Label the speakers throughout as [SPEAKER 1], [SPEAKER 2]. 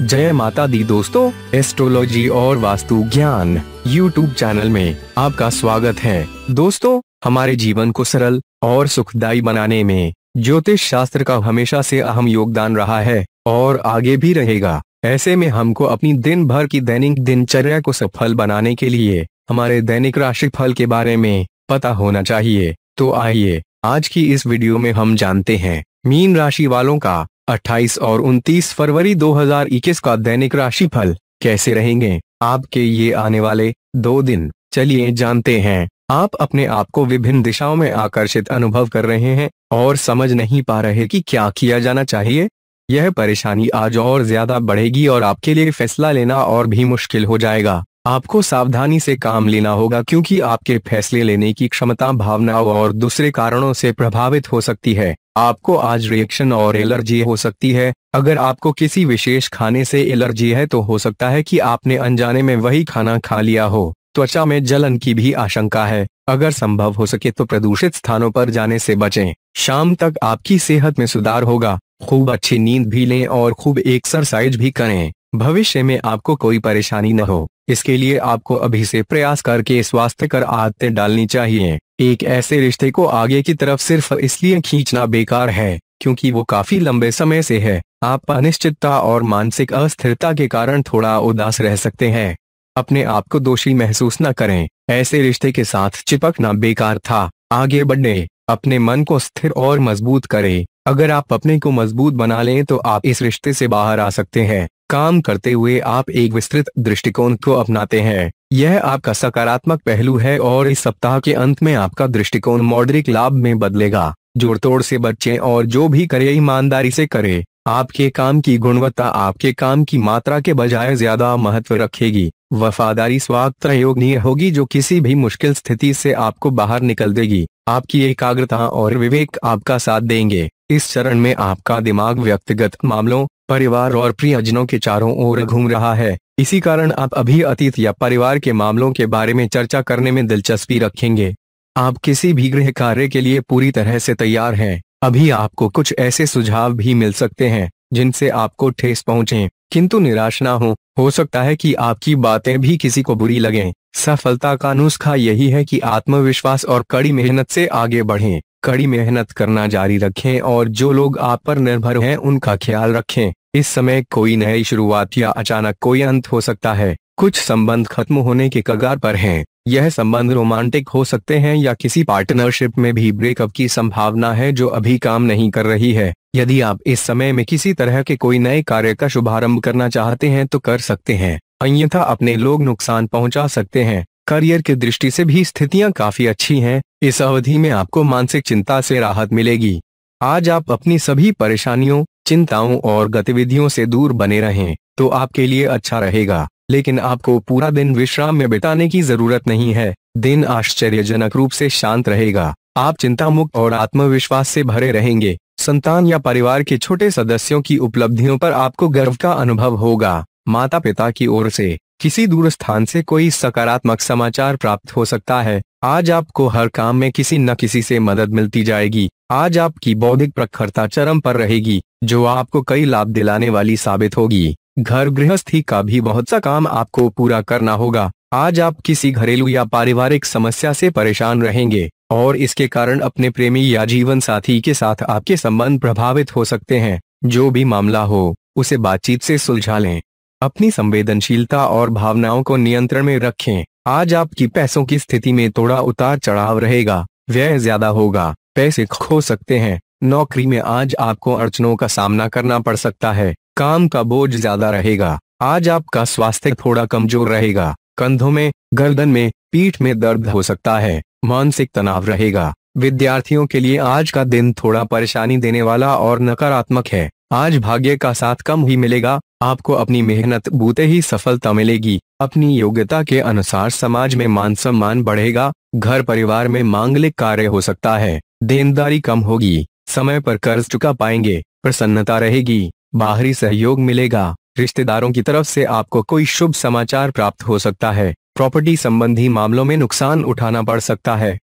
[SPEAKER 1] जय माता दी दोस्तों एस्ट्रोलॉजी और वास्तु ज्ञान यूट्यूब चैनल में आपका स्वागत है दोस्तों हमारे जीवन को सरल और सुखदायी बनाने में ज्योतिष शास्त्र का हमेशा से अहम योगदान रहा है और आगे भी रहेगा ऐसे में हमको अपनी दिन भर की दैनिक दिनचर्या को सफल बनाने के लिए हमारे दैनिक राशि फल के बारे में पता होना चाहिए तो आइए आज की इस वीडियो में हम जानते हैं मीन राशि वालों का 28 और 29 फरवरी 2021 का दैनिक राशिफल कैसे रहेंगे आपके ये आने वाले दो दिन चलिए जानते हैं आप अपने आप को विभिन्न दिशाओं में आकर्षित अनुभव कर रहे हैं और समझ नहीं पा रहे कि क्या किया जाना चाहिए यह परेशानी आज और ज्यादा बढ़ेगी और आपके लिए फैसला लेना और भी मुश्किल हो जाएगा आपको सावधानी से काम लेना होगा क्योंकि आपके फैसले लेने की क्षमता भावनाओं और दूसरे कारणों से प्रभावित हो सकती है आपको आज रिएक्शन और एलर्जी हो सकती है अगर आपको किसी विशेष खाने से एलर्जी है तो हो सकता है कि आपने अनजाने में वही खाना खा लिया हो त्वचा में जलन की भी आशंका है अगर संभव हो सके तो प्रदूषित स्थानों पर जाने से बचें शाम तक आपकी सेहत में सुधार होगा खूब अच्छी नींद भी लें और खूब एक्सरसाइज भी करें भविष्य में आपको कोई परेशानी न हो इसके लिए आपको अभी से प्रयास करके स्वास्थ्य कर आदतें डालनी चाहिए एक ऐसे रिश्ते को आगे की तरफ सिर्फ इसलिए खींचना बेकार है क्योंकि वो काफी लंबे समय से है आप अनिश्चितता और मानसिक अस्थिरता के कारण थोड़ा उदास रह सकते हैं अपने आप को दोषी महसूस न करें ऐसे रिश्ते के साथ चिपकना बेकार था आगे बढ़े अपने मन को स्थिर और मजबूत करें अगर आप अपने को मजबूत बना लें तो आप इस रिश्ते से बाहर आ सकते हैं काम करते हुए आप एक विस्तृत दृष्टिकोण को अपनाते हैं यह आपका सकारात्मक पहलू है और इस सप्ताह के अंत में आपका दृष्टिकोण मौद्रिक लाभ में बदलेगा जोड़ तोड़ से बचें और जो भी करे ईमानदारी से करे आपके काम की गुणवत्ता आपके काम की मात्रा के बजाय ज्यादा महत्व रखेगी वफादारी स्वागत योगनीय होगी जो किसी भी मुश्किल स्थिति से आपको बाहर निकल देगी आपकी एकाग्रता और विवेक आपका साथ देंगे इस चरण में आपका दिमाग व्यक्तिगत मामलों परिवार और प्रियजनों के चारों ओर घूम रहा है इसी कारण आप अभी अतीत या परिवार के मामलों के बारे में चर्चा करने में दिलचस्पी रखेंगे आप किसी भी गृह कार्य के लिए पूरी तरह से तैयार हैं अभी आपको कुछ ऐसे सुझाव भी मिल सकते हैं जिनसे आपको ठेस पहुंचे किंतु निराश ना हो हो सकता है कि आपकी बातें भी किसी को बुरी लगें सफलता का नुस्खा यही है कि आत्मविश्वास और कड़ी मेहनत से आगे बढ़ें कड़ी मेहनत करना जारी रखें और जो लोग आप पर निर्भर हैं उनका ख्याल रखें इस समय कोई नई शुरुआत या अचानक कोई अंत हो सकता है कुछ संबंध खत्म होने के कगार पर हैं यह संबंध रोमांटिक हो सकते हैं या किसी पार्टनरशिप में भी ब्रेकअप की संभावना है जो अभी काम नहीं कर रही है यदि आप इस समय में किसी तरह के कोई नए कार्य का शुभारंभ करना चाहते हैं तो कर सकते हैं अन्यथा अपने लोग नुकसान पहुंचा सकते हैं करियर की दृष्टि से भी स्थितियां काफी अच्छी हैं इस अवधि में आपको मानसिक चिंता से राहत मिलेगी आज आप अपनी सभी परेशानियों चिंताओं और गतिविधियों से दूर बने रहें तो आपके लिए अच्छा रहेगा लेकिन आपको पूरा दिन विश्राम में बिताने की जरूरत नहीं है दिन आश्चर्यजनक रूप से शांत रहेगा आप चिंता मुक्त और आत्मविश्वास से भरे रहेंगे संतान या परिवार के छोटे सदस्यों की उपलब्धियों पर आपको गर्व का अनुभव होगा माता पिता की ओर से किसी दूर स्थान से कोई सकारात्मक समाचार प्राप्त हो सकता है आज आपको हर काम में किसी न किसी से मदद मिलती जाएगी आज आपकी बौद्धिक प्रखरता चरम पर रहेगी जो आपको कई लाभ दिलाने वाली साबित होगी घर गृहस्थी का भी बहुत सा काम आपको पूरा करना होगा आज आप किसी घरेलू या पारिवारिक समस्या से परेशान रहेंगे और इसके कारण अपने प्रेमी या जीवन साथी के साथ आपके संबंध प्रभावित हो सकते हैं जो भी मामला हो उसे बातचीत से सुलझा लें अपनी संवेदनशीलता और भावनाओं को नियंत्रण में रखें आज आपकी पैसों की स्थिति में थोड़ा उतार चढ़ाव रहेगा व्यय ज्यादा होगा पैसे खो सकते हैं नौकरी में आज आपको अड़चनों का सामना करना पड़ सकता है काम का बोझ ज्यादा रहेगा आज आपका स्वास्थ्य थोड़ा कमजोर रहेगा कंधों में गर्दन में पीठ में दर्द हो सकता है मानसिक तनाव रहेगा विद्यार्थियों के लिए आज का दिन थोड़ा परेशानी देने वाला और नकारात्मक है आज भाग्य का साथ कम ही मिलेगा आपको अपनी मेहनत बूते ही सफलता मिलेगी अपनी योग्यता के अनुसार समाज में मान सम्मान बढ़ेगा घर परिवार में मांगलिक कार्य हो सकता है देनदारी कम होगी समय पर कर्ज चुका पाएंगे प्रसन्नता रहेगी बाहरी सहयोग मिलेगा रिश्तेदारों की तरफ से आपको कोई शुभ समाचार प्राप्त हो सकता है प्रॉपर्टी संबंधी मामलों में नुकसान उठाना पड़ सकता है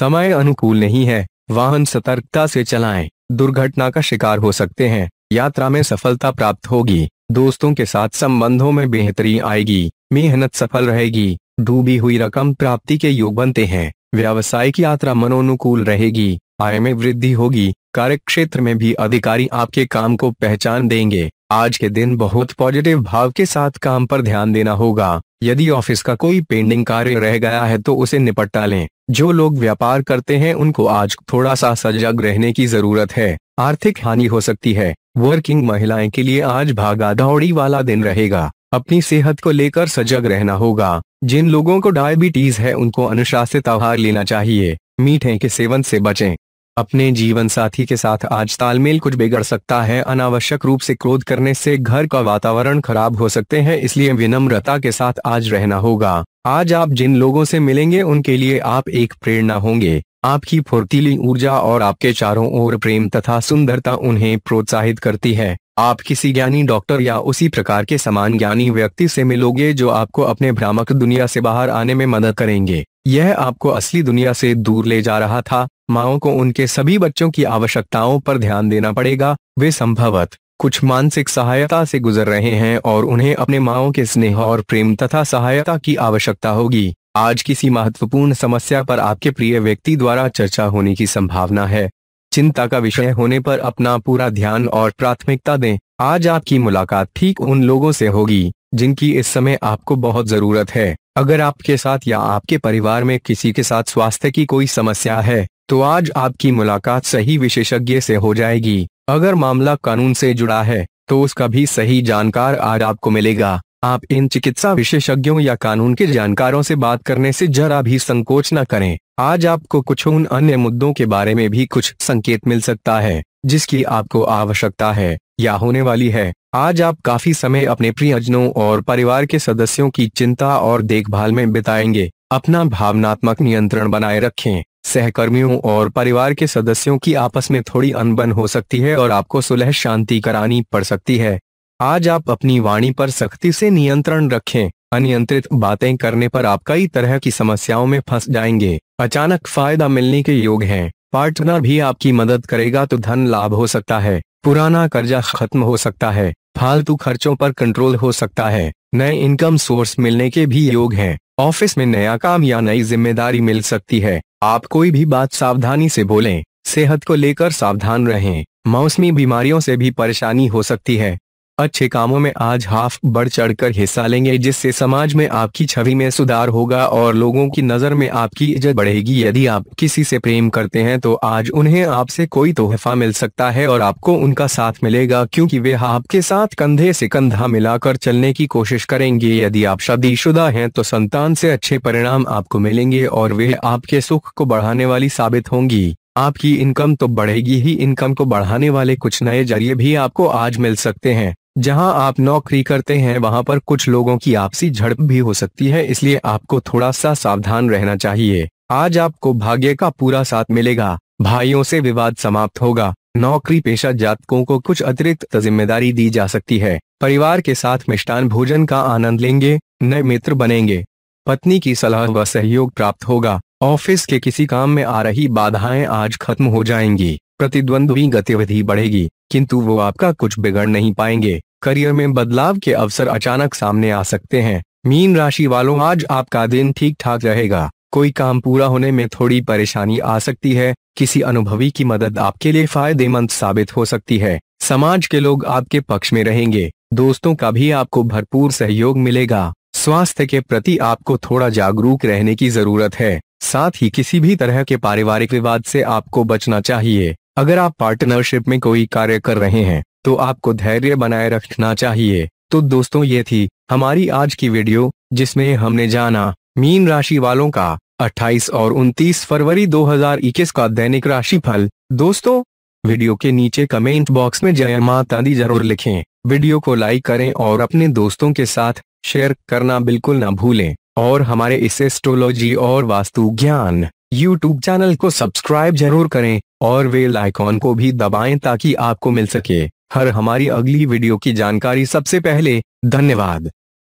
[SPEAKER 1] समय अनुकूल नहीं है वाहन सतर्कता से चलाएं, दुर्घटना का शिकार हो सकते हैं यात्रा में सफलता प्राप्त होगी दोस्तों के साथ संबंधों में बेहतरी आएगी मेहनत सफल रहेगी डूबी हुई रकम प्राप्ति के योग बनते हैं व्यवसाय की यात्रा मनोनुकूल रहेगी आय में वृद्धि होगी कार्य क्षेत्र में भी अधिकारी आपके काम को पहचान देंगे आज के दिन बहुत पॉजिटिव भाव के साथ काम पर ध्यान देना होगा यदि ऑफिस का कोई पेंडिंग कार्य रह गया है तो उसे निपटा लें जो लोग व्यापार करते हैं उनको आज थोड़ा सा सजग रहने की जरूरत है आर्थिक हानि हो सकती है वर्किंग महिलाएं के लिए आज भागा दौड़ी वाला दिन रहेगा अपनी सेहत को लेकर सजग रहना होगा जिन लोगों को डायबिटीज है उनको अनुशासित आहार लेना चाहिए मीठे के सेवन से बचें अपने जीवन साथी के साथ आज तालमेल कुछ बिगड़ सकता है अनावश्यक रूप से क्रोध करने से घर का वातावरण खराब हो सकते हैं इसलिए विनम्रता के साथ आज रहना होगा आज आप जिन लोगों से मिलेंगे उनके लिए आप एक प्रेरणा होंगे आपकी फुर्तीली ऊर्जा और आपके चारों ओर प्रेम तथा सुंदरता उन्हें प्रोत्साहित करती है आप किसी ज्ञानी डॉक्टर या उसी प्रकार के समान ज्ञानी व्यक्ति से मिलोगे जो आपको अपने भ्रामक दुनिया से बाहर आने में मदद करेंगे यह आपको असली दुनिया से दूर ले जा रहा था माओ को उनके सभी बच्चों की आवश्यकताओं पर ध्यान देना पड़ेगा वे संभवत कुछ मानसिक सहायता से गुजर रहे हैं और उन्हें अपने माओ के स्नेह और प्रेम तथा सहायता की आवश्यकता होगी आज किसी महत्वपूर्ण समस्या पर आपके प्रिय व्यक्ति द्वारा चर्चा होने की संभावना है चिंता का विषय होने पर अपना पूरा ध्यान और प्राथमिकता दें आज आपकी मुलाकात ठीक उन लोगों से होगी जिनकी इस समय आपको बहुत जरूरत है अगर आपके साथ या आपके परिवार में किसी के साथ स्वास्थ्य की कोई समस्या है तो आज आपकी मुलाकात सही विशेषज्ञ से हो जाएगी अगर मामला कानून से जुड़ा है तो उसका भी सही जानकार आज आपको मिलेगा आप इन चिकित्सा विशेषज्ञों या कानून के जानकारों से बात करने से जरा भी संकोच न करें आज आपको कुछ उन अन्य मुद्दों के बारे में भी कुछ संकेत मिल सकता है जिसकी आपको आवश्यकता है या होने वाली है आज आप काफी समय अपने प्रियजनों और परिवार के सदस्यों की चिंता और देखभाल में बिताएंगे अपना भावनात्मक नियंत्रण बनाए रखें सहकर्मियों और परिवार के सदस्यों की आपस में थोड़ी अनबन हो सकती है और आपको सुलह शांति करानी पड़ सकती है आज आप अपनी वाणी पर सख्ती से नियंत्रण रखें अनियंत्रित बातें करने पर आप कई तरह की समस्याओं में फंस जाएंगे अचानक फायदा मिलने के योग हैं पार्टनर भी आपकी मदद करेगा तो धन लाभ हो सकता है पुराना कर्जा खत्म हो सकता है फालतू खर्चों पर कंट्रोल हो सकता है नए इनकम सोर्स मिलने के भी योग है ऑफिस में नया काम या नई जिम्मेदारी मिल सकती है आप कोई भी बात सावधानी से बोलें सेहत को लेकर सावधान रहें मौसमी बीमारियों से भी परेशानी हो सकती है अच्छे कामों में आज हाफ बढ़ चढ़कर हिस्सा लेंगे जिससे समाज में आपकी छवि में सुधार होगा और लोगों की नजर में आपकी इज्जत बढ़ेगी यदि आप किसी से प्रेम करते हैं तो आज उन्हें आपसे कोई तोहफा मिल सकता है और आपको उनका साथ मिलेगा क्योंकि वे आपके साथ कंधे से कंधा मिलाकर चलने की कोशिश करेंगे यदि आप शादीशुदा है तो संतान से अच्छे परिणाम आपको मिलेंगे और वे आपके सुख को बढ़ाने वाली साबित होंगी आपकी इनकम तो बढ़ेगी ही इनकम को बढ़ाने वाले कुछ नए जरिए भी आपको आज मिल सकते हैं जहां आप नौकरी करते हैं वहां पर कुछ लोगों की आपसी झड़प भी हो सकती है इसलिए आपको थोड़ा सा सावधान रहना चाहिए आज आपको भाग्य का पूरा साथ मिलेगा भाइयों से विवाद समाप्त होगा नौकरी पेशा जातकों को कुछ अतिरिक्त जिम्मेदारी दी जा सकती है परिवार के साथ मिष्टान भोजन का आनंद लेंगे नए मित्र बनेंगे पत्नी की सलाह व सहयोग प्राप्त होगा ऑफिस के किसी काम में आ रही बाधाएं आज खत्म हो जाएंगी प्रतिद्वंद्वी गतिविधि बढ़ेगी किंतु वो आपका कुछ बिगड़ नहीं पाएंगे करियर में बदलाव के अवसर अचानक सामने आ सकते हैं मीन राशि वालों आज आपका दिन ठीक ठाक रहेगा कोई काम पूरा होने में थोड़ी परेशानी आ सकती है किसी अनुभवी की मदद आपके लिए फायदेमंद साबित हो सकती है समाज के लोग आपके पक्ष में रहेंगे दोस्तों का भी आपको भरपूर सहयोग मिलेगा स्वास्थ्य के प्रति आपको थोड़ा जागरूक रहने की जरूरत है साथ ही किसी भी तरह के पारिवारिक विवाद से आपको बचना चाहिए अगर आप पार्टनरशिप में कोई कार्य कर रहे हैं तो आपको धैर्य बनाए रखना चाहिए तो दोस्तों ये थी हमारी आज की वीडियो जिसमें हमने जाना मीन राशि वालों का 28 और 29 फरवरी 2021 का दैनिक राशि फल दोस्तों वीडियो के नीचे कमेंट बॉक्स में जय माता दी जरूर लिखें वीडियो को लाइक करें और अपने दोस्तों के साथ शेयर करना बिल्कुल ना भूलें और हमारे इस एस्ट्रोलॉजी और वास्तु ज्ञान यूट्यूब चैनल को सब्सक्राइब जरूर करें और वेल आइकॉन को भी दबाएं ताकि आपको मिल सके हर हमारी अगली वीडियो की जानकारी सबसे पहले धन्यवाद